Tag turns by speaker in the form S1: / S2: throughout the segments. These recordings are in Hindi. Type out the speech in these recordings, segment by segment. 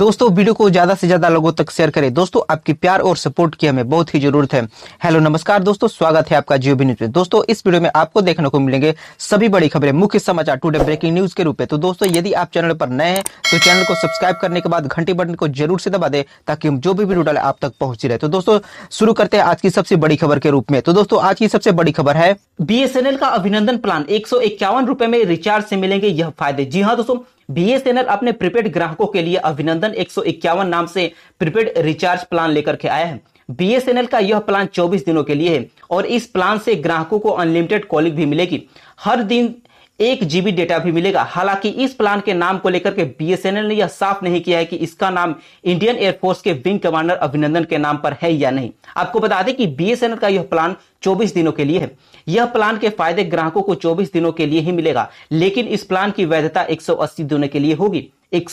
S1: दोस्तों वीडियो को ज्यादा से ज्यादा लोगों तक शेयर करें दोस्तों आपकी प्यार और सपोर्ट की हमें बहुत ही जरूरत है हेलो नमस्कार दोस्तों स्वागत है आपका जियो न्यूज में दोस्तों इस वीडियो में आपको देखने को मिलेंगे सभी बड़ी खबरें मुख्य समाचार टुडे ब्रेकिंग न्यूज के रूप में तो दोस्तों यदि आप चैनल पर नए हैं तो चैनल को सब्सक्राइब करने के बाद घंटी बटन को जरूर से दबा दे ताकि हम जो भी वीडियो डाले आप तक पहुंची रहे तो दोस्तों शुरू करते हैं आज की सबसे बड़ी खबर के रूप में तो दोस्तों आज की सबसे बड़ी खबर है बी का अभिनंदन प्लान एक में रिचार्ज से मिलेंगे यह फायदे जी हाँ दोस्तों बीएसएनएल अपने प्रीपेड ग्राहकों के लिए अभिनंदन एक नाम से प्रीपेड रिचार्ज प्लान लेकर के आया है बीएसएनएल का यह प्लान 24 दिनों के लिए है और इस प्लान से ग्राहकों को अनलिमिटेड कॉलिंग भी मिलेगी हर दिन एक जीबी डेटा भी मिलेगा हालांकि इस प्लान के नाम को लेकर के बीएसएनएल ने यह साफ नहीं किया है कि इसका नाम इंडियन एयरफोर्स के विंग कमांडर अभिनंदन के नाम पर है या नहीं आपको बता दें कि बीएसएनएल का यह प्लान 24 दिनों के लिए है यह प्लान के फायदे ग्राहकों को 24 दिनों के लिए ही मिलेगा लेकिन इस प्लान की वैधता एक दिनों के लिए होगी एक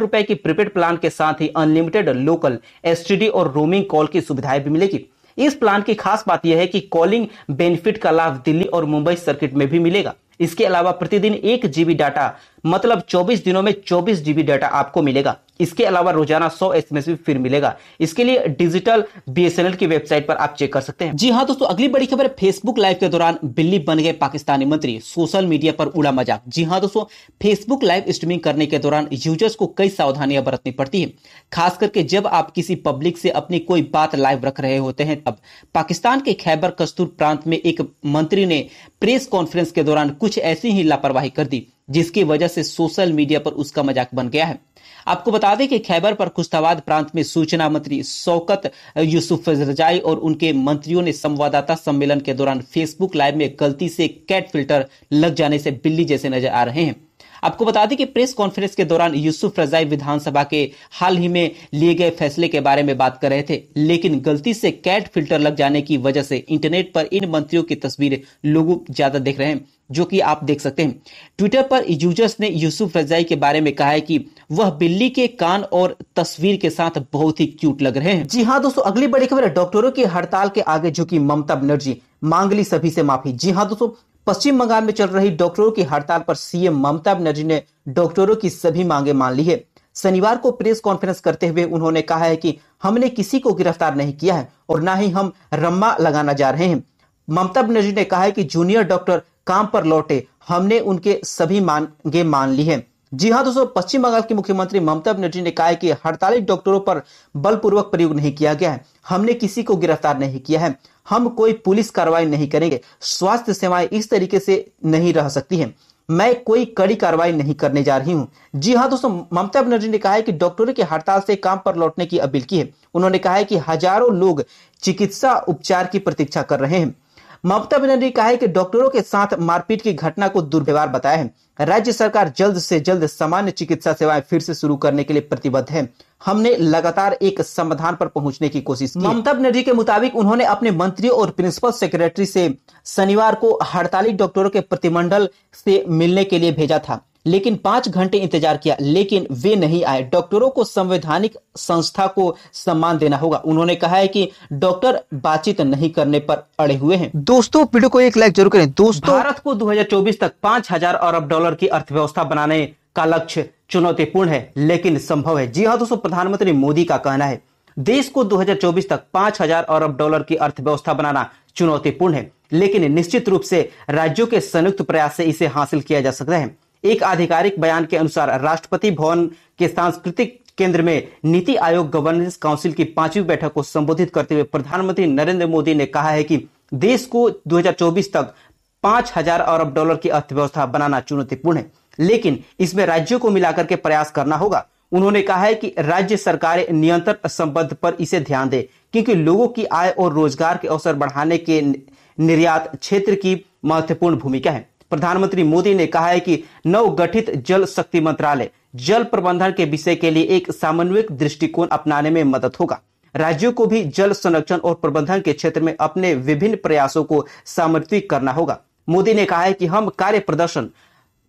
S1: रुपए की प्रीपेड प्लान के साथ ही अनलिमिटेड लोकल एसटीडी और रोमिंग कॉल की सुविधाएं भी मिलेगी इस प्लान की खास बात यह है कि कॉलिंग बेनिफिट का लाभ दिल्ली और मुंबई सर्किट में भी मिलेगा इसके अलावा प्रतिदिन एक जीबी डाटा मतलब 24 दिनों में 24 जीबी डाटा आपको मिलेगा इसके अलावा रोजाना सौ एसएमएस भी फिर मिलेगा इसके लिए डिजिटल बीएसएनएल की वेबसाइट पर आप चेक कर सकते हैं जी हाँ दोस्तों अगली बड़ी खबर फेसबुक लाइव के दौरान बिल्ली बन गए पाकिस्तानी मंत्री सोशल मीडिया पर उड़ा मजाक जी हाँ दोस्तों फेसबुक लाइव स्ट्रीमिंग करने के दौरान यूजर्स को कई सावधानियां बरतनी पड़ती है खास करके जब आप किसी पब्लिक से अपनी कोई बात लाइव रख रहे होते हैं तब पाकिस्तान के खैबर कस्तूर प्रांत में एक मंत्री ने प्रेस कॉन्फ्रेंस के दौरान कुछ ऐसी ही लापरवाही कर दी जिसकी वजह से सोशल मीडिया पर उसका मजाक बन गया है आपको बता दें कि खैबर पर खुस्ताबाद प्रांत में सूचना मंत्री शौकत यूसुफ रजाई और उनके मंत्रियों ने संवाददाता सम्मेलन के दौरान फेसबुक लाइव में गलती से कैट फिल्टर लग जाने से बिल्ली जैसे नजर आ रहे हैं आपको बता दें कि प्रेस कॉन्फ्रेंस के दौरान यूसुफ रजाई विधानसभा के हाल ही में लिए गए फैसले के बारे में बात कर रहे थे लेकिन गलती से कैट फिल्टर लग जाने की वजह से इंटरनेट पर इन मंत्रियों की तस्वीरें लोग ज्यादा देख रहे हैं जो कि आप देख सकते हैं ट्विटर पर यूजर्स ने यूसुफ रजाई के बारे में कहा है कि वह बिल्ली के कान और तस्वीर के साथ बहुत ही क्यूट लग रहे हैं जी हाँ दोस्तों अगली बड़ी खबर है डॉक्टरों की हड़ताल के आगे झुकी ममता बनर्जी मांग ली सभी से माफी जी हाँ दोस्तों पश्चिम बंगाल में चल रही डॉक्टरों की हड़ताल पर सीएम ममता बनर्जी ने डॉक्टरों की सभी मांगे मान ली है शनिवार को प्रेस कॉन्फ्रेंस करते हुए उन्होंने कहा है कि हमने किसी को गिरफ्तार नहीं किया है और ना ही हम रम्मा लगाना जा रहे हैं ममता बनर्जी ने कहा है कि जूनियर डॉक्टर काम पर लौटे हमने उनके सभी मांगे मान ली है जी हाँ दोस्तों पश्चिम बंगाल की मुख्यमंत्री ममता बनर्जी ने कहा है कि हड़ताली डॉक्टरों पर बलपूर्वक प्रयोग नहीं किया गया है हमने किसी को गिरफ्तार नहीं किया है हम कोई पुलिस कार्रवाई नहीं करेंगे स्वास्थ्य सेवाएं इस तरीके से नहीं रह सकती हैं मैं कोई कड़ी कार्रवाई नहीं करने जा रही हूं जी हाँ दोस्तों ममता बनर्जी ने कहा है कि डॉक्टरों की हड़ताल से काम पर लौटने की अपील की है उन्होंने कहा है कि हजारों लोग चिकित्सा उपचार की प्रतीक्षा कर रहे हैं ममता बनर्जी कहा है कि डॉक्टरों के साथ मारपीट की घटना को दुर्व्यवहार बताया है राज्य सरकार जल्द से जल्द सामान्य चिकित्सा सेवाएं फिर से शुरू करने के लिए प्रतिबद्ध है हमने लगातार एक समाधान पर पहुंचने की कोशिश की ममता बनर्जी के मुताबिक उन्होंने अपने मंत्रियों और प्रिंसिपल सेक्रेटरी से शनिवार को हड़ताली डॉक्टरों के प्रतिमंडल से मिलने के लिए भेजा था लेकिन पांच घंटे इंतजार किया लेकिन वे नहीं आए डॉक्टरों को संवैधानिक संस्था को सम्मान देना होगा उन्होंने कहा है कि डॉक्टर बातचीत नहीं करने पर अड़े हुए हैं दोस्तों वीडियो को एक लाइक जरूर करें दोस्तों भारत को 2024 तक 5000 अरब डॉलर की अर्थव्यवस्था बनाने का लक्ष्य चुनौतीपूर्ण है लेकिन संभव है जी हाँ दोस्तों प्रधानमंत्री मोदी का कहना है देश को 2024 तक 5000 अरब डॉलर की अर्थव्यवस्था बनाना चुनौतीपूर्ण है लेकिन निश्चित रूप से राज्यों के संयुक्त प्रयास से इसे हासिल किया जा सकता है एक आधिकारिक बयान के अनुसार राष्ट्रपति भवन के सांस्कृतिक केंद्र में नीति आयोग गवर्नेंस काउंसिल की पांचवी बैठक को संबोधित करते हुए प्रधानमंत्री नरेंद्र मोदी ने कहा है कि देश को 2024 तक पांच हजार अरब डॉलर की अर्थव्यवस्था बनाना चुनौतीपूर्ण है लेकिन इसमें राज्यों को मिलाकर के प्रयास करना होगा उन्होंने कहा है कि राज्य सरकारें नियंत्रण संबंध पर इसे ध्यान दें क्योंकि लोगों की आय और रोजगार के अवसर बढ़ाने के निर्यात क्षेत्र की महत्वपूर्ण भूमिका है प्रधानमंत्री मोदी ने कहा है कि नवगठित जल शक्ति मंत्रालय जल प्रबंधन के विषय के लिए एक सामन्विक दृष्टिकोण अपनाने में मदद होगा राज्यों को भी जल संरक्षण और प्रबंधन के क्षेत्र में अपने विभिन्न प्रयासों को सामर्थ्विक करना होगा मोदी ने कहा है कि हम कार्य प्रदर्शन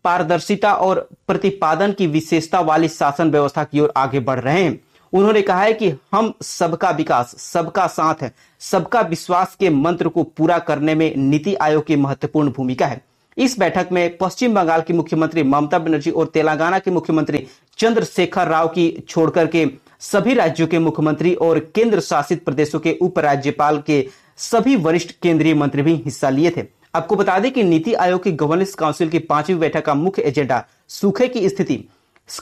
S1: पारदर्शिता और प्रतिपादन की विशेषता वाली शासन व्यवस्था की ओर आगे बढ़ रहे हैं उन्होंने कहा है कि हम सबका विकास सबका साथ है सबका विश्वास के मंत्र को पूरा करने में नीति आयोग की महत्वपूर्ण भूमिका है इस बैठक में पश्चिम बंगाल की मुख्यमंत्री ममता बनर्जी और तेलंगाना के मुख्यमंत्री चंद्रशेखर राव की छोड़कर के सभी राज्यों के मुख्यमंत्री और केंद्र शासित प्रदेशों के उपराज्यपाल के सभी वरिष्ठ केंद्रीय मंत्री भी हिस्सा लिए थे आपको बता दें कि नीति आयोग की गवर्नेंस काउंसिल की पांचवी बैठक का मुख्य एजेंडा सूखे की स्थिति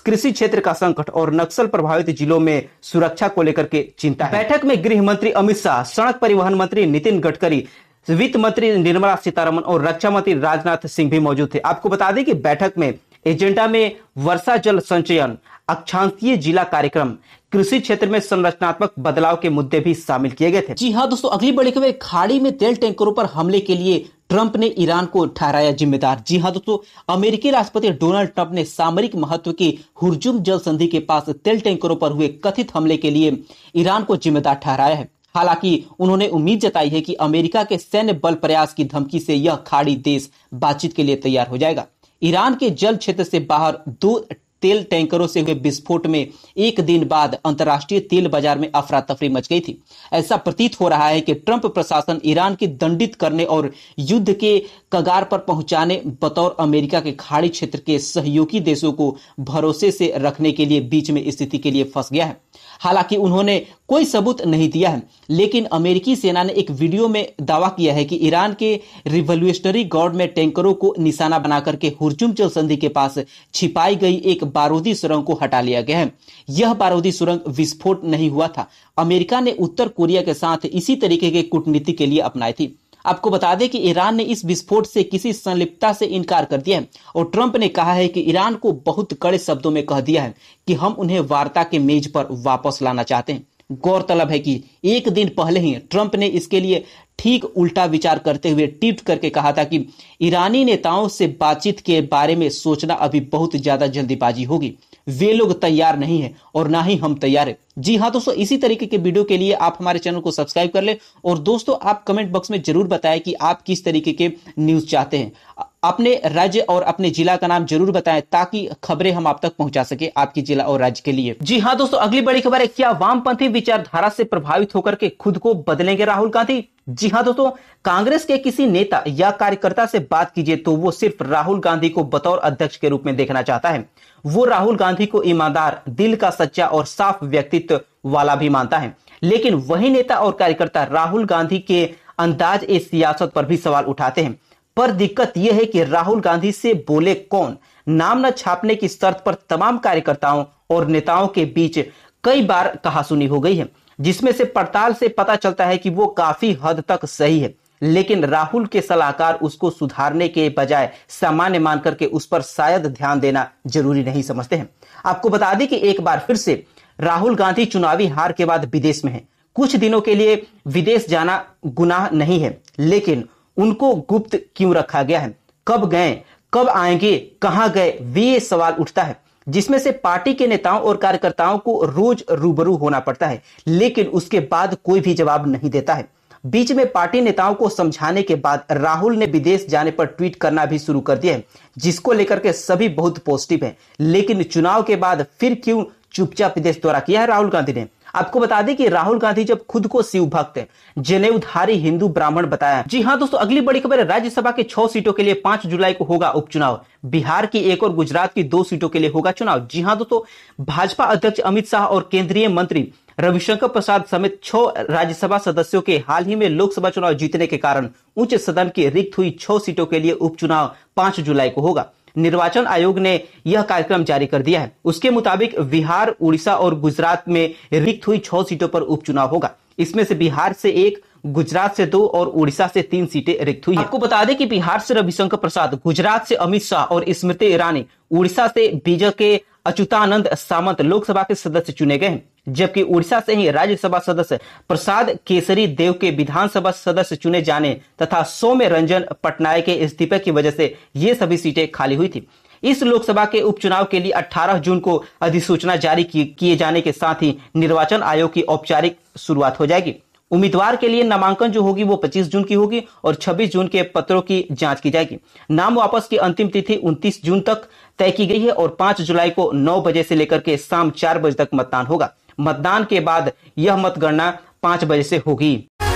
S1: कृषि क्षेत्र का संकट और नक्सल प्रभावित जिलों में सुरक्षा को लेकर के चिंता है बैठक में गृह मंत्री अमित शाह सड़क परिवहन मंत्री नितिन गडकरी वित्त मंत्री निर्मला सीतारमन और रक्षा मंत्री राजनाथ सिंह भी मौजूद थे आपको बता दें कि बैठक में एजेंडा में वर्षा जल संचयन अक्षांतीय जिला कार्यक्रम कृषि क्षेत्र में संरचनात्मक बदलाव के मुद्दे भी शामिल किए गए थे जी हाँ दोस्तों अगली बड़ी खबर खाड़ी में तेल टैंकरों पर हमले के लिए ट्रंप ने ईरान को ठहराया जिम्मेदार जी हाँ दोस्तों अमेरिकी राष्ट्रपति डोनाल्ड ट्रंप ने सामरिक महत्व की हुरजुम जल संधि के पास तेल टैंकरों पर हुए कथित हमले के लिए ईरान को जिम्मेदार ठहराया है हालांकि उन्होंने उम्मीद जताई है कि अमेरिका के सैन्य बल प्रयास की धमकी से यह खाड़ी देश बातचीत के लिए तैयार हो जाएगा ईरान के जल क्षेत्र से बाहर दो तेल टैंकरों से हुए विस्फोट में एक दिन बाद अंतर्राष्ट्रीय तेल बाजार में अफरा तफरी मच गई थी ऐसा प्रतीत हो रहा है कि ट्रंप प्रशासन ईरान की दंडित करने और युद्ध के कगार पर पहुंचाने बतौर अमेरिका के खाड़ी क्षेत्र के सहयोगी देशों को भरोसे से रखने के लिए बीच में स्थिति के लिए फंस गया है हालांकि उन्होंने कोई सबूत नहीं दिया है लेकिन अमेरिकी सेना ने एक वीडियो में दावा किया है कि ईरान के रिवोल्यूशनरी गार्ड में टैंकरों को निशाना बनाकर के हुरजुम संधि के पास छिपाई गई एक बारूदी सुरंग को हटा लिया गया है यह बारूदी सुरंग विस्फोट नहीं हुआ था अमेरिका ने उत्तर कोरिया के साथ इसी तरीके की कूटनीति के लिए अपनाई थी आपको बता दें कि ईरान ने इस विस्फोट से किसी संलिप्तता से इनकार कर दिया है और ट्रंप ने कहा है कि ईरान को बहुत कड़े शब्दों में कह दिया है कि हम उन्हें वार्ता के मेज पर वापस लाना चाहते हैं गौरतलब है कि एक दिन पहले ही ट्रंप ने इसके लिए ठीक उल्टा विचार करते हुए ट्वीट करके कहा था कि ईरानी नेताओं से बातचीत के बारे में सोचना अभी बहुत ज्यादा जल्दीबाजी होगी वे लोग तैयार नहीं है और ना ही हम तैयार है जी हाँ दोस्तों इसी तरीके के वीडियो के लिए आप हमारे चैनल को सब्सक्राइब कर ले और दोस्तों आप कमेंट बॉक्स में जरूर बताएं कि आप किस तरीके के न्यूज चाहते हैं अपने राज्य और अपने जिला का नाम जरूर बताएं ताकि खबरें हम आप तक पहुंचा सके आपके जिला और राज्य के लिए जी हाँ दोस्तों अगली बड़ी खबर है क्या वामपंथी विचारधारा से प्रभावित होकर के खुद को बदलेंगे राहुल गांधी जी हाँ दोस्तों कांग्रेस के किसी नेता या कार्यकर्ता से बात कीजिए तो वो सिर्फ राहुल गांधी को बतौर अध्यक्ष के रूप में देखना चाहता है वो राहुल गांधी को ईमानदार दिल का सच्चा और साफ व्यक्तित्व वाला भी मानता है लेकिन वही नेता और कार्यकर्ता राहुल गांधी के अंदाज ए सियासत पर भी सवाल उठाते हैं पर दिक्कत यह है कि राहुल गांधी से बोले कौन नाम न छापने की शर्त पर तमाम कार्यकर्ताओं और नेताओं के बीच कई बार कहासुनी हो गई है जिसमें से पड़ताल से पता चलता है कि वो काफी हद तक सही है लेकिन राहुल के सलाहकार उसको सुधारने के बजाय सामान्य मान करके उस पर शायद ध्यान देना जरूरी नहीं समझते हैं आपको बता दें कि एक बार फिर से राहुल गांधी चुनावी हार के बाद विदेश में हैं कुछ दिनों के लिए विदेश जाना गुनाह नहीं है लेकिन उनको गुप्त क्यों रखा गया है कब गए कब आएंगे कहां गए वे सवाल उठता है जिसमें से पार्टी के नेताओं और कार्यकर्ताओं को रोज रूबरू होना पड़ता है लेकिन उसके बाद कोई भी जवाब नहीं देता है बीच में पार्टी नेताओं को समझाने के बाद राहुल ने विदेश जाने पर ट्वीट करना भी शुरू कर दिया है जिसको लेकर के सभी बहुत पॉजिटिव हैं लेकिन चुनाव के बाद फिर क्यों चुपचाप विदेश दौरा किया है राहुल गांधी ने आपको बता दें कि राहुल गांधी जब खुद को शिव भक्त जनेऊधारी हिंदू ब्राह्मण बताया जी हाँ दोस्तों अगली बड़ी खबर है राज्यसभा के छह सीटों के लिए पांच जुलाई को होगा उपचुनाव बिहार की एक और गुजरात की दो सीटों के लिए होगा चुनाव जी हाँ दोस्तों भाजपा अध्यक्ष अमित शाह और केंद्रीय मंत्री रविशंकर प्रसाद समेत छह राज्यसभा सदस्यों के हाल ही में लोकसभा चुनाव जीतने के कारण उच्च सदन की रिक्त हुई छह सीटों के लिए उपचुनाव पांच जुलाई को होगा निर्वाचन आयोग ने यह कार्यक्रम जारी कर दिया है उसके मुताबिक बिहार उड़ीसा और गुजरात में रिक्त हुई छह सीटों पर उपचुनाव होगा इसमें से बिहार से एक गुजरात से दो और उड़ीसा से तीन सीटें रिक्त हुई आपको बता दें कि बिहार से रविशंकर प्रसाद गुजरात से अमित शाह और स्मृति ईरानी उड़ीसा से बीजे के अच्युतानंद सामंत लोकसभा के सदस्य चुने गए हैं जबकि उड़ीसा से ही राज्यसभा सदस्य प्रसाद केसरी देव के विधानसभा सदस्य चुने जाने तथा सौम्य रंजन पटनायक के इस्तीफे की वजह से ये सभी सीटें खाली हुई थी इस लोकसभा के उपचुनाव के लिए 18 जून को अधिसूचना जारी किए जाने के साथ ही निर्वाचन आयोग की औपचारिक शुरुआत हो जाएगी उम्मीदवार के लिए नामांकन जो होगी वो 25 जून की होगी और 26 जून के पत्रों की जांच की जाएगी नाम वापस की अंतिम तिथि 29 जून तक तय की गई है और 5 जुलाई को 9 बजे से लेकर के शाम 4 बजे तक मतदान होगा मतदान के बाद यह मतगणना पांच बजे से होगी